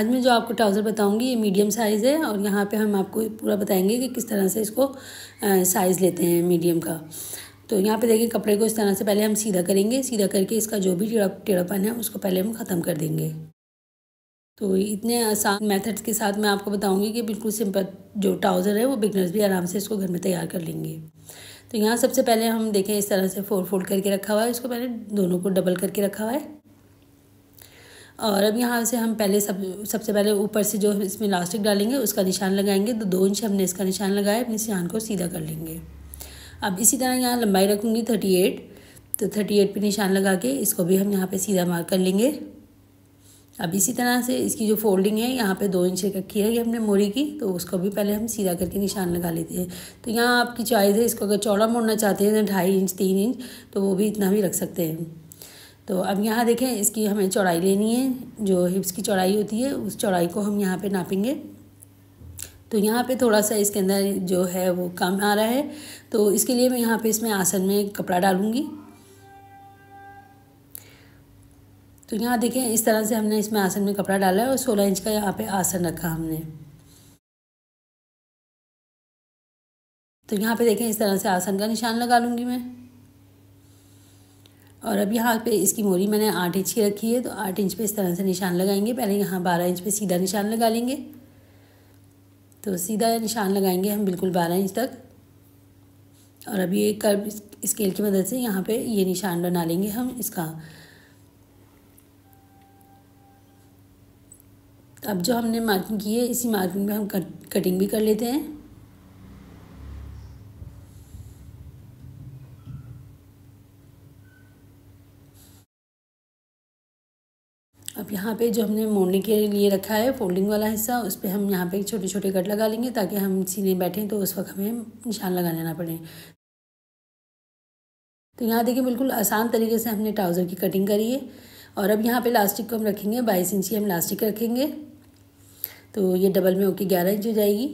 आज मैं जो आपको ट्राउज़र बताऊंगी ये मीडियम साइज़ है और यहाँ पे हम आपको पूरा बताएंगे कि किस तरह से इसको साइज़ लेते हैं मीडियम का तो यहाँ पे देखिए कपड़े को इस तरह से पहले हम सीधा करेंगे सीधा करके इसका जो भी टेड़ा टेढ़ापन है उसको पहले हम ख़त्म कर देंगे तो इतने आसान मेथड्स के साथ मैं आपको बताऊँगी कि बिल्कुल सिंपल जो ट्राउज़र है वो बिगनर्स भी आराम से इसको घर में तैयार कर लेंगे तो यहाँ सबसे पहले हम देखें इस तरह से फोल्ड फोल्ड करके रखा हुआ है इसको पहले दोनों को डबल करके रखा हुआ है और अब यहाँ से हम पहले सब सबसे पहले ऊपर से जो इसमें इलास्टिक डालेंगे उसका निशान लगाएंगे तो दो इंच हमने इसका निशान लगाया अपने सियान को सीधा कर लेंगे अब इसी तरह यहाँ लंबाई रखूँगी थर्टी एट तो थर्टी एट पर निशान लगा के इसको भी हम यहाँ पे सीधा मार्क कर लेंगे अब इसी तरह से इसकी जो फोल्डिंग है यहाँ पे दो इंच रखी है ये हमने मोरी की तो उसको भी पहले हम सीधा करके निशान लगा लेते हैं तो यहाँ आपकी चॉइस है इसको अगर चौड़ा मोड़ना चाहते हैं तो ढाई इंच तीन इंच तो वो भी इतना भी रख सकते हैं तो अब यहाँ देखें इसकी हमें चौड़ाई लेनी है जो हिप्स की चौड़ाई होती है उस चौड़ाई को हम यहाँ पे नापेंगे तो यहाँ पे थोड़ा सा इसके अंदर जो है वो कम आ रहा है तो इसके लिए मैं यहाँ पे इसमें आसन में कपड़ा डालूँगी तो यहाँ देखें इस तरह से हमने इसमें आसन में कपड़ा डाला है और सोलह इंच का यहाँ पर आसन रखा हमने तो यहाँ पे देखें इस तरह से आसन का निशान लगा लूँगी मैं और अब यहाँ पे इसकी मोरी मैंने आठ इंच की रखी है तो आठ इंच पे इस तरह से निशान लगाएंगे पहले यहाँ बारह इंच पे सीधा निशान लगा लेंगे तो सीधा निशान लगाएंगे हम बिल्कुल बारह इंच तक और अब ये कर्व स्केल की मदद से यहाँ पे ये निशान बना लेंगे हम इसका अब जो हमने मार्किंग की है इसी मार्किंग में हम कट कटिंग भी कर लेते हैं अब यहाँ पे जो हमने मोड़ने के लिए रखा है फोल्डिंग वाला हिस्सा उस पर हम यहाँ पे छोटे छोटे कट लगा लेंगे ताकि हम सीने बैठें तो उस वक्त हमें निशान लगा लेना पड़े तो यहाँ देखिए बिल्कुल आसान तरीके से हमने ट्राउज़र की कटिंग करी है और अब यहाँ पे लास्टिक को हम रखेंगे बाईस इंची हम लास्टिक रखेंगे तो ये डबल में ओके ग्यारह इंच हो जाएगी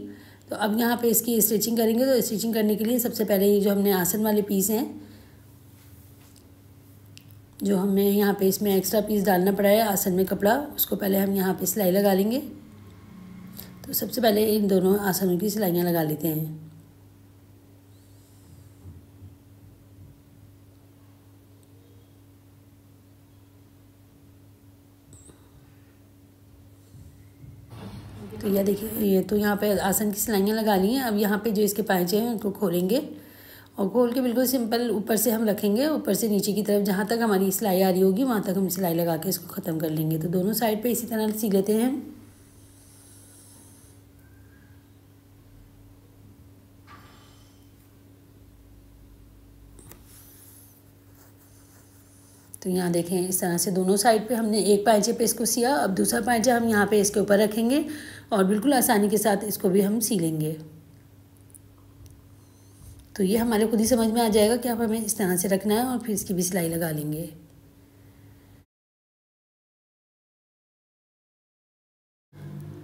तो अब यहाँ पे इसकी स्टिचिंग करेंगे तो स्टिचिंग करने के लिए सबसे पहले ये जो हमने आसन वाले पीस हैं जो हमें यहाँ पे इसमें एक्स्ट्रा पीस डालना पड़ा है आसन में कपड़ा उसको पहले हम यहाँ पे सिलाई लगा लेंगे तो सबसे पहले इन दोनों आसनों की सिलाइयाँ लगा लेते हैं तो यह देखिए ये तो यहाँ पे आसन की सिलाइयाँ लगा ली हैं अब यहाँ पे जो इसके पाँचे हैं उनको खोलेंगे और खोल के बिल्कुल सिंपल ऊपर से हम रखेंगे ऊपर से नीचे की तरफ जहाँ तक हमारी सिलाई आ रही होगी वहाँ तक हम सिलाई लगा के इसको ख़त्म कर लेंगे तो दोनों साइड पे इसी तरह सी लेते हैं तो यहाँ देखें इस तरह से दोनों साइड पे हमने एक पैंचे पे इसको सिया अब दूसरा पैंचा हम यहाँ पे इसके ऊपर रखेंगे और बिल्कुल आसानी के साथ इसको भी हम सी लेंगे तो ये हमारे खुद ही समझ में आ जाएगा कि आप हमें इस तरह से रखना है और फिर इसकी भी सिलाई लगा लेंगे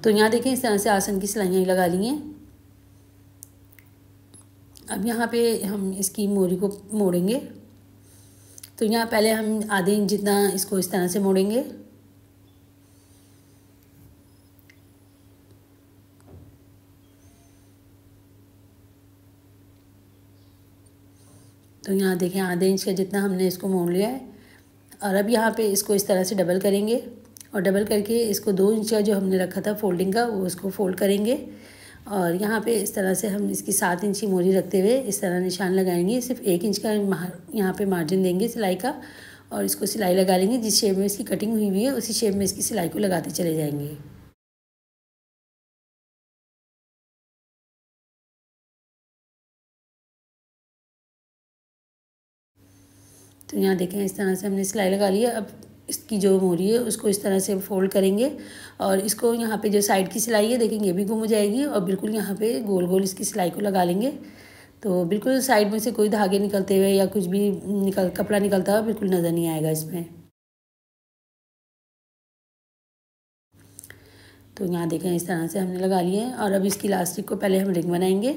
तो यहाँ देखें इस तरह से आसन की सिलाइयाँ लगा ली हैं अब यहाँ पे हम इसकी मोरी को मोड़ेंगे तो यहाँ पहले हम आधे इंच जितना इसको इस तरह से मोड़ेंगे तो यहाँ देखें आधे इंच का जितना हमने इसको मोड़ लिया है और अब यहाँ पे इसको इस तरह से डबल करेंगे और डबल करके इसको दो इंच का जो हमने रखा था फोल्डिंग का वो उसको फोल्ड करेंगे और यहाँ पे इस तरह से हम इसकी सात इंच की मोरी रखते हुए इस तरह निशान लगाएंगे सिर्फ एक इंच का यहाँ पे मार्जिन देंगे सिलाई का और इसको सिलाई लगा लेंगे जिस शेप में इसकी कटिंग हुई हुई है उसी शेप में इसकी सिलाई को लगाते चले जाएंगे तो यहाँ देखें इस तरह से हमने सिलाई लगा ली है अब इसकी जो मोरी है उसको इस तरह से फोल्ड करेंगे और इसको यहाँ पे जो साइड की सिलाई है देखेंगे ये भी गुम हो जाएगी और बिल्कुल यहाँ पे गोल गोल इसकी सिलाई को लगा लेंगे तो बिल्कुल साइड में से कोई धागे निकलते हुए या कुछ भी निकल कपड़ा निकलता हुआ बिल्कुल नज़र नहीं आएगा इसमें तो यहाँ देखें इस तरह से हमने लगा लिए और अब इसकी इलास्टिक को पहले हम रिंग बनाएंगे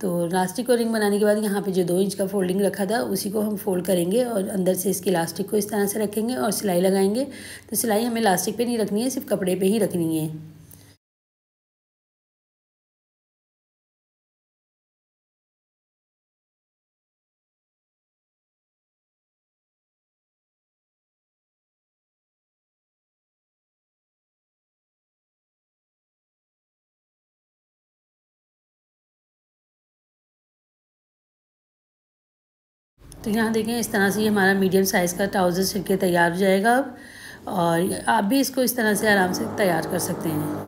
तो इलास्टिक को रिंग बनाने के बाद यहाँ पे जो दो इंच का फोल्डिंग रखा था उसी को हम फोल्ड करेंगे और अंदर से इसकी इलास्टिक को इस तरह से रखेंगे और सिलाई लगाएंगे तो सिलाई हमें इलास्टिक पे नहीं रखनी है सिर्फ कपड़े पे ही रखनी है तो यहाँ देखें इस तरह से ये हमारा मीडियम साइज़ का ट्राउज़र सिल के तैयार हो जाएगा अब और आप भी इसको इस तरह से आराम से तैयार कर सकते हैं